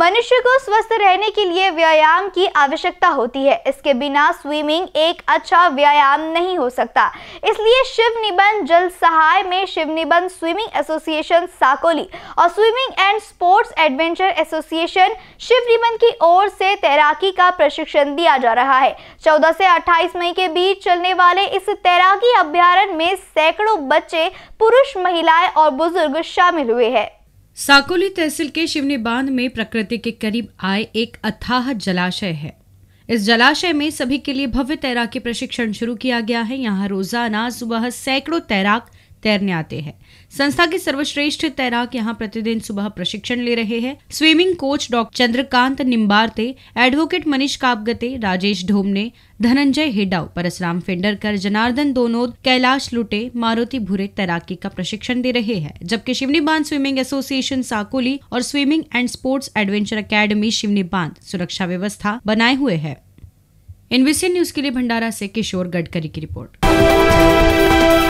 मनुष्य को स्वस्थ रहने के लिए व्यायाम की आवश्यकता होती है इसके बिना स्विमिंग एक अच्छा व्यायाम नहीं हो सकता इसलिए शिव निबंध जल सहाय में शिव निबंध स्विमिंग एसोसिएशन साकोली और swimming and sports adventure association शिव निबंध की ओर से तैराकी का प्रशिक्षण दिया जा रहा है चौदह से अट्ठाईस मई के बीच चलने वाले इस तैराकी अभ्यारण में सैकड़ों बच्चे पुरुष महिलाएं और बुजुर्ग शामिल हुए हैं साकोली तहसील के शिवनी बांध में प्रकृति के करीब आए एक अथाह जलाशय है इस जलाशय में सभी के लिए भव्य तैराकी प्रशिक्षण शुरू किया गया है यहाँ रोजाना सुबह सैकड़ों तैराक तैरने आते हैं संस्था के सर्वश्रेष्ठ तैराक यहाँ प्रतिदिन सुबह प्रशिक्षण ले रहे हैं swimming coach doctor Chandrakant Nimbarte advocate Manish Kabgate Rajesh Dhomne Dhananjay Hidav Parasram Fenderkar Janardan Donod Kailash Lute Maruti भूरे तैराकी का प्रशिक्षण दे रहे हैं जबकि शिवनी बांध स्विमिंग एसोसिएशन साकोली और swimming and sports adventure academy Shivni बांध सुरक्षा व्यवस्था बनाए हुए है एनबीसी न्यूज के लिए भंडारा से किशोर गडकरी की रिपोर्ट